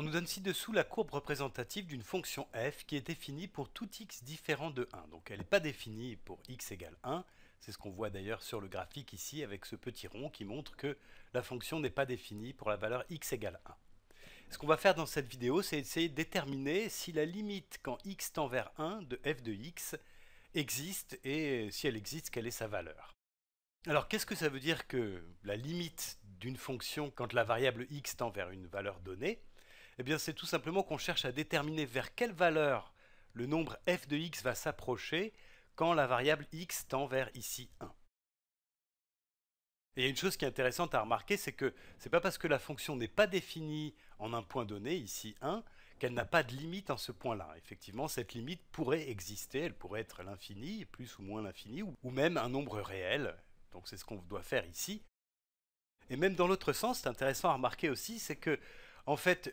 On nous donne ci-dessous la courbe représentative d'une fonction f qui est définie pour tout x différent de 1. Donc elle n'est pas définie pour x égale 1. C'est ce qu'on voit d'ailleurs sur le graphique ici avec ce petit rond qui montre que la fonction n'est pas définie pour la valeur x égale 1. Ce qu'on va faire dans cette vidéo, c'est essayer de déterminer si la limite quand x tend vers 1 de f de x existe et si elle existe, quelle est sa valeur. Alors qu'est-ce que ça veut dire que la limite d'une fonction quand la variable x tend vers une valeur donnée eh bien, c'est tout simplement qu'on cherche à déterminer vers quelle valeur le nombre f de x va s'approcher quand la variable x tend vers ici 1. Et il y a une chose qui est intéressante à remarquer, c'est que c'est pas parce que la fonction n'est pas définie en un point donné, ici 1, qu'elle n'a pas de limite en ce point-là. Effectivement, cette limite pourrait exister, elle pourrait être l'infini, plus ou moins l'infini, ou même un nombre réel. Donc c'est ce qu'on doit faire ici. Et même dans l'autre sens, c'est intéressant à remarquer aussi, c'est que en fait,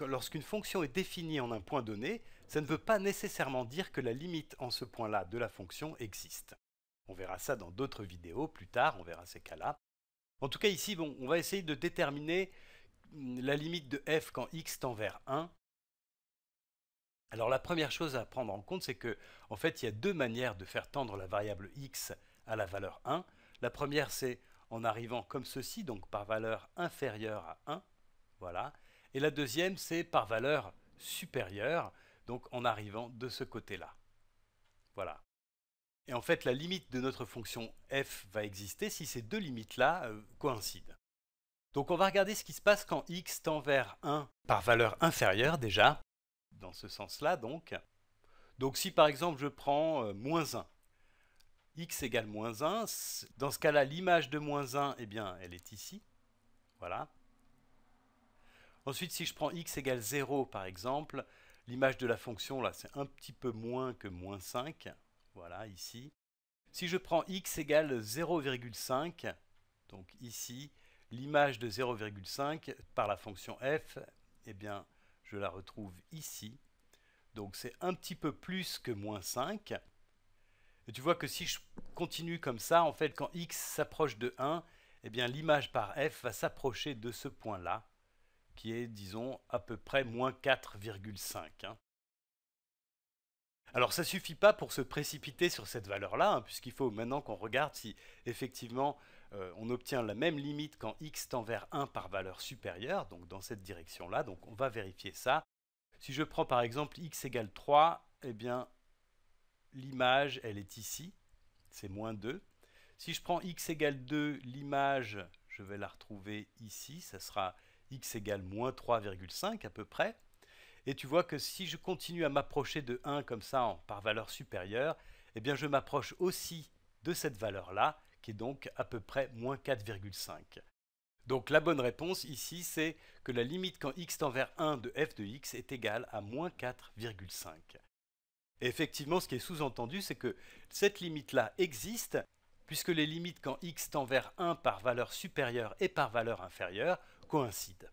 lorsqu'une fonction est définie en un point donné, ça ne veut pas nécessairement dire que la limite en ce point-là de la fonction existe. On verra ça dans d'autres vidéos plus tard, on verra ces cas-là. En tout cas ici, on va essayer de déterminer la limite de f quand x tend vers 1. Alors la première chose à prendre en compte, c'est que en fait, il y a deux manières de faire tendre la variable x à la valeur 1. La première, c'est en arrivant comme ceci, donc par valeur inférieure à 1. Voilà. Et la deuxième, c'est par valeur supérieure, donc en arrivant de ce côté-là. Voilà. Et en fait, la limite de notre fonction f va exister si ces deux limites-là euh, coïncident. Donc on va regarder ce qui se passe quand x tend vers 1 par valeur inférieure déjà, dans ce sens-là donc. Donc si par exemple je prends euh, moins 1, x égale moins 1, dans ce cas-là l'image de moins 1, eh bien elle est ici, voilà. Ensuite, si je prends x égale 0 par exemple, l'image de la fonction là, c'est un petit peu moins que moins 5. Voilà, ici. Si je prends x égale 0,5, donc ici, l'image de 0,5 par la fonction f, eh bien, je la retrouve ici. Donc c'est un petit peu plus que moins 5. Et tu vois que si je continue comme ça, en fait, quand x s'approche de 1, eh bien l'image par f va s'approcher de ce point-là qui est, disons, à peu près moins 4,5. Hein. Alors ça ne suffit pas pour se précipiter sur cette valeur-là, hein, puisqu'il faut maintenant qu'on regarde si effectivement euh, on obtient la même limite quand x tend vers 1 par valeur supérieure, donc dans cette direction-là, donc on va vérifier ça. Si je prends par exemple x égale 3, eh bien l'image elle est ici, c'est moins 2. Si je prends x égale 2, l'image je vais la retrouver ici, ça sera x égale moins 3,5 à peu près. Et tu vois que si je continue à m'approcher de 1 comme ça par valeur supérieure, eh bien je m'approche aussi de cette valeur-là, qui est donc à peu près moins 4,5. Donc la bonne réponse ici, c'est que la limite quand x tend vers 1 de f de x est égale à moins 4,5. Effectivement, ce qui est sous-entendu, c'est que cette limite-là existe, puisque les limites quand x tend vers 1 par valeur supérieure et par valeur inférieure coïncide.